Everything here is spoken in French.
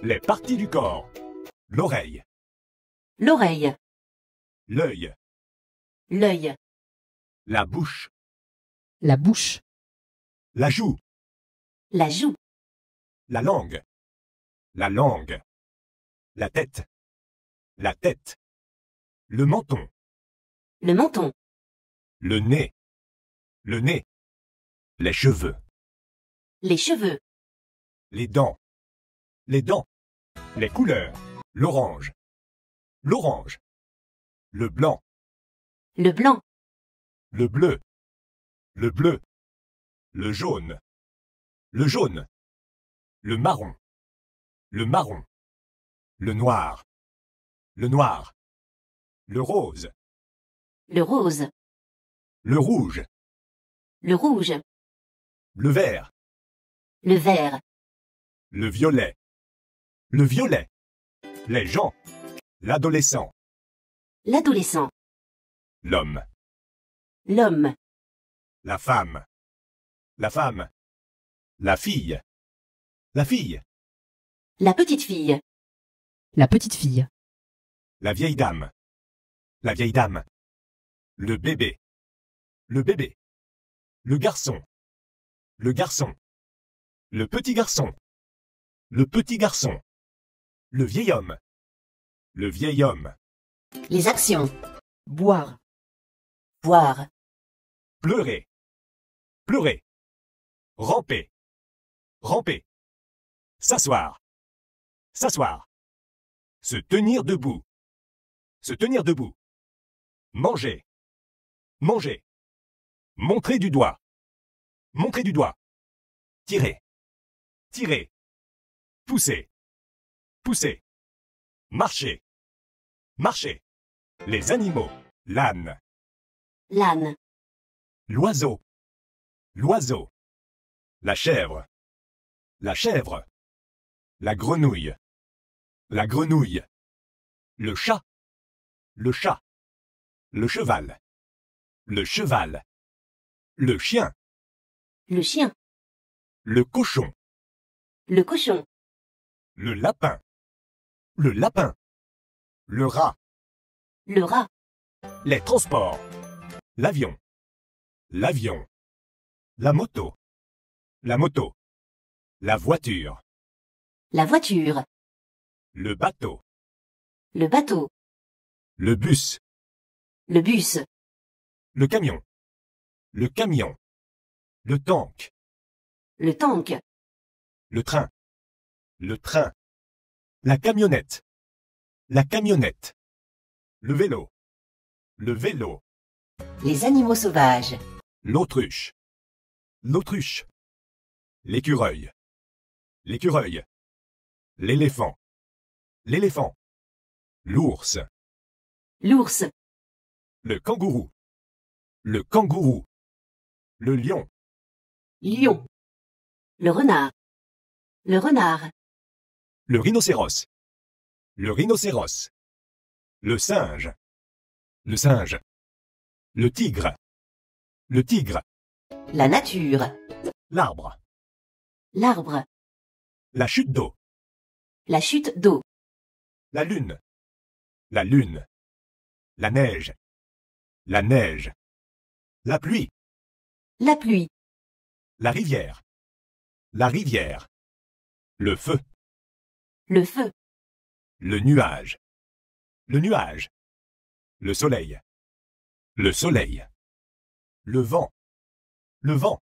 Les parties du corps. L'oreille. L'oreille. L'œil. L'œil. La bouche. La bouche. La joue. La joue. La langue. La langue. La tête. La tête. Le menton. Le menton. Le nez. Le nez. Les cheveux. Les cheveux. Les dents. Les dents. Les couleurs. L'orange. L'orange. Le blanc. Le blanc. Le bleu. Le bleu. Le jaune. Le jaune. Le marron. Le marron. Le noir. Le noir. Le rose. Le rose. Le rouge. Le rouge. Le vert. Le vert. Le violet. Le violet. Les gens. L'adolescent. L'adolescent. L'homme. L'homme. La femme. La femme. La fille. La fille. La petite fille. La petite fille. La vieille dame. La vieille dame. Le bébé. Le bébé. Le garçon. Le garçon. Le petit garçon. Le petit garçon. Le vieil homme. Le vieil homme. Les actions. Boire. Boire. Pleurer. Pleurer. Ramper. Ramper. S'asseoir. S'asseoir. Se tenir debout. Se tenir debout. Manger. Manger. Montrer du doigt. Montrer du doigt. Tirer. Tirer. Pousser pousser, marcher, marcher. Les animaux, l'âne, l'âne, l'oiseau, l'oiseau, la chèvre, la chèvre, la grenouille, la grenouille, le chat, le chat, le cheval, le cheval, le chien, le chien, le cochon, le cochon, le lapin, le lapin. Le rat. Le rat. Les transports. L'avion. L'avion. La moto. La moto. La voiture. La voiture. Le bateau. Le bateau. Le bus. Le bus. Le camion. Le camion. Le tank. Le tank. Le train. Le train. La camionnette. La camionnette. Le vélo. Le vélo. Les animaux sauvages. L'autruche. L'autruche. L'écureuil. L'écureuil. L'éléphant. L'éléphant. L'ours. L'ours. Le kangourou. Le kangourou. Le lion. Lion. Le renard. Le renard. Le rhinocéros. Le rhinocéros. Le singe. Le singe. Le tigre. Le tigre. La nature. L'arbre. L'arbre. La chute d'eau. La chute d'eau. La lune. La lune. La neige. La neige. La pluie. La pluie. La rivière. La rivière. Le feu le feu. Le nuage. Le nuage. Le soleil. Le soleil. Le vent. Le vent.